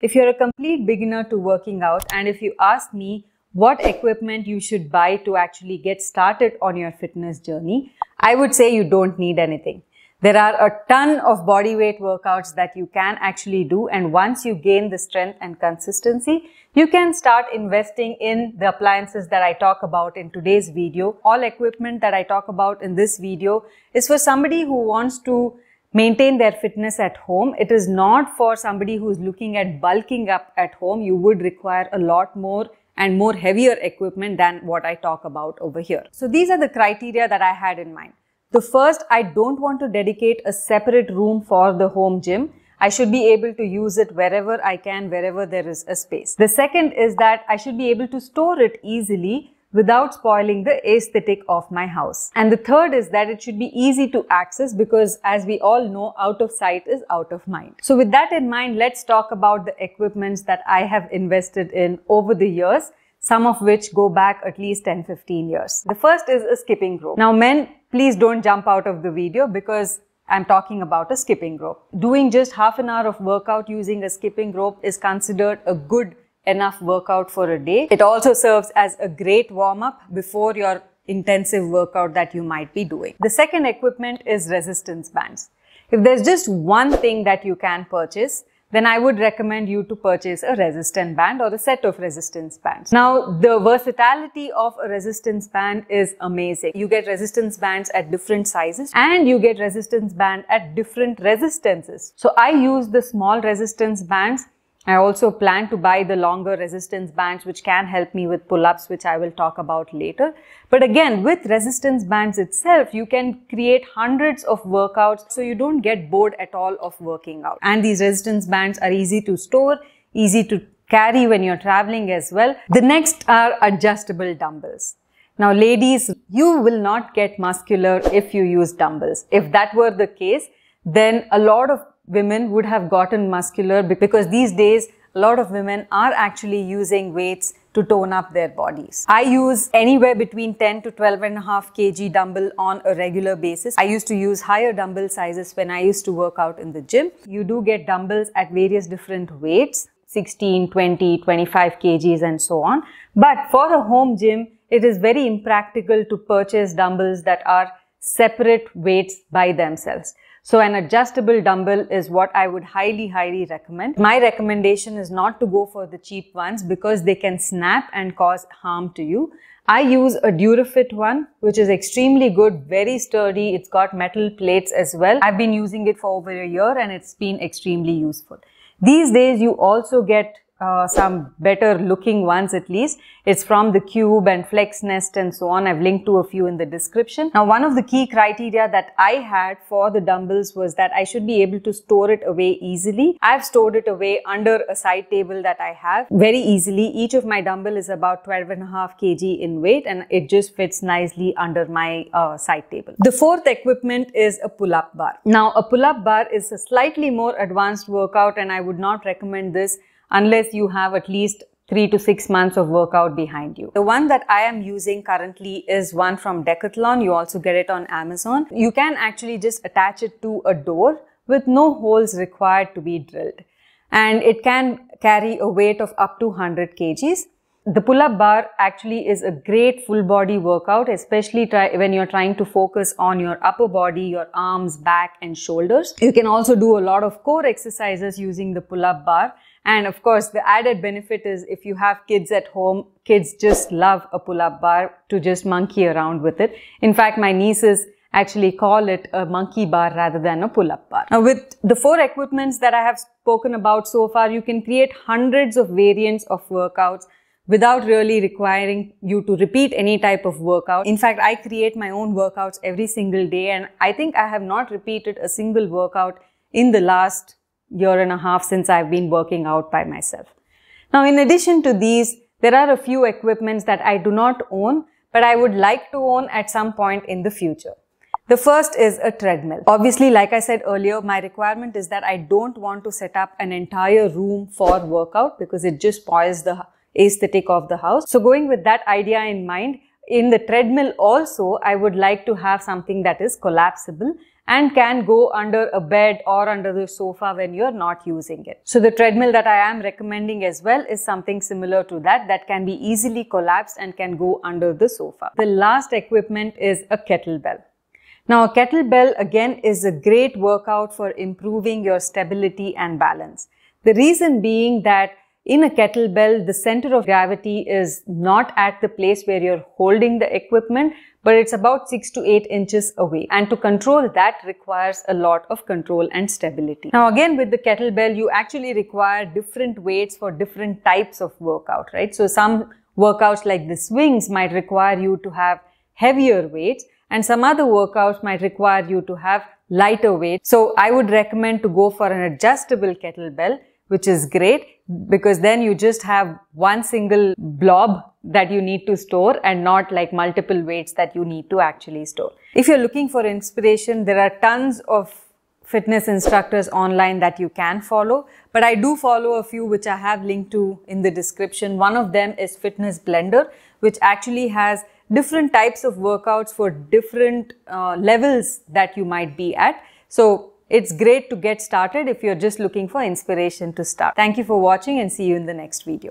If you're a complete beginner to working out and if you ask me what equipment you should buy to actually get started on your fitness journey, I would say you don't need anything. There are a ton of body weight workouts that you can actually do and once you gain the strength and consistency, you can start investing in the appliances that I talk about in today's video. All equipment that I talk about in this video is for somebody who wants to maintain their fitness at home. It is not for somebody who is looking at bulking up at home. You would require a lot more and more heavier equipment than what I talk about over here. So these are the criteria that I had in mind. The first, I don't want to dedicate a separate room for the home gym. I should be able to use it wherever I can, wherever there is a space. The second is that I should be able to store it easily without spoiling the aesthetic of my house. And the third is that it should be easy to access because as we all know, out of sight is out of mind. So with that in mind, let's talk about the equipments that I have invested in over the years some of which go back at least 10 15 years. The first is a skipping rope. Now, men, please don't jump out of the video because I'm talking about a skipping rope. Doing just half an hour of workout using a skipping rope is considered a good enough workout for a day. It also serves as a great warm up before your intensive workout that you might be doing. The second equipment is resistance bands. If there's just one thing that you can purchase, then I would recommend you to purchase a resistance band or a set of resistance bands. Now, the versatility of a resistance band is amazing. You get resistance bands at different sizes and you get resistance band at different resistances. So I use the small resistance bands I also plan to buy the longer resistance bands which can help me with pull-ups which I will talk about later. But again with resistance bands itself you can create hundreds of workouts so you don't get bored at all of working out. And these resistance bands are easy to store, easy to carry when you're traveling as well. The next are adjustable dumbbells. Now ladies, you will not get muscular if you use dumbbells. If that were the case, then a lot of women would have gotten muscular because these days a lot of women are actually using weights to tone up their bodies. I use anywhere between 10 to 12 and a half kg dumbbell on a regular basis. I used to use higher dumbbell sizes when I used to work out in the gym. You do get dumbbells at various different weights, 16, 20, 25 kgs and so on. But for a home gym, it is very impractical to purchase dumbbells that are separate weights by themselves. So an adjustable dumbbell is what I would highly, highly recommend. My recommendation is not to go for the cheap ones because they can snap and cause harm to you. I use a Durafit one, which is extremely good, very sturdy. It's got metal plates as well. I've been using it for over a year and it's been extremely useful. These days, you also get uh, some better looking ones at least. It's from the Cube and Flex Nest and so on. I've linked to a few in the description. Now, one of the key criteria that I had for the dumbbells was that I should be able to store it away easily. I've stored it away under a side table that I have very easily. Each of my dumbbell is about 12 and a half kg in weight and it just fits nicely under my uh, side table. The fourth equipment is a pull-up bar. Now, a pull-up bar is a slightly more advanced workout and I would not recommend this unless you have at least three to six months of workout behind you. The one that I am using currently is one from Decathlon. You also get it on Amazon. You can actually just attach it to a door with no holes required to be drilled. And it can carry a weight of up to 100 kgs the pull-up bar actually is a great full body workout, especially try, when you're trying to focus on your upper body, your arms, back and shoulders. You can also do a lot of core exercises using the pull-up bar. And of course, the added benefit is if you have kids at home, kids just love a pull-up bar to just monkey around with it. In fact, my nieces actually call it a monkey bar rather than a pull-up bar. Now with the four equipments that I have spoken about so far, you can create hundreds of variants of workouts without really requiring you to repeat any type of workout. In fact, I create my own workouts every single day and I think I have not repeated a single workout in the last year and a half since I've been working out by myself. Now, in addition to these, there are a few equipments that I do not own, but I would like to own at some point in the future. The first is a treadmill. Obviously, like I said earlier, my requirement is that I don't want to set up an entire room for workout because it just spoils the aesthetic of the house. So going with that idea in mind, in the treadmill also, I would like to have something that is collapsible and can go under a bed or under the sofa when you're not using it. So the treadmill that I am recommending as well is something similar to that that can be easily collapsed and can go under the sofa. The last equipment is a kettlebell. Now a kettlebell again is a great workout for improving your stability and balance. The reason being that in a kettlebell, the center of gravity is not at the place where you're holding the equipment, but it's about 6 to 8 inches away. And to control that requires a lot of control and stability. Now again with the kettlebell, you actually require different weights for different types of workout, right? So some workouts like the swings might require you to have heavier weights and some other workouts might require you to have lighter weight. So I would recommend to go for an adjustable kettlebell which is great because then you just have one single blob that you need to store and not like multiple weights that you need to actually store. If you're looking for inspiration, there are tons of fitness instructors online that you can follow, but I do follow a few which I have linked to in the description. One of them is Fitness Blender, which actually has different types of workouts for different uh, levels that you might be at. So it's great to get started if you're just looking for inspiration to start. Thank you for watching and see you in the next video.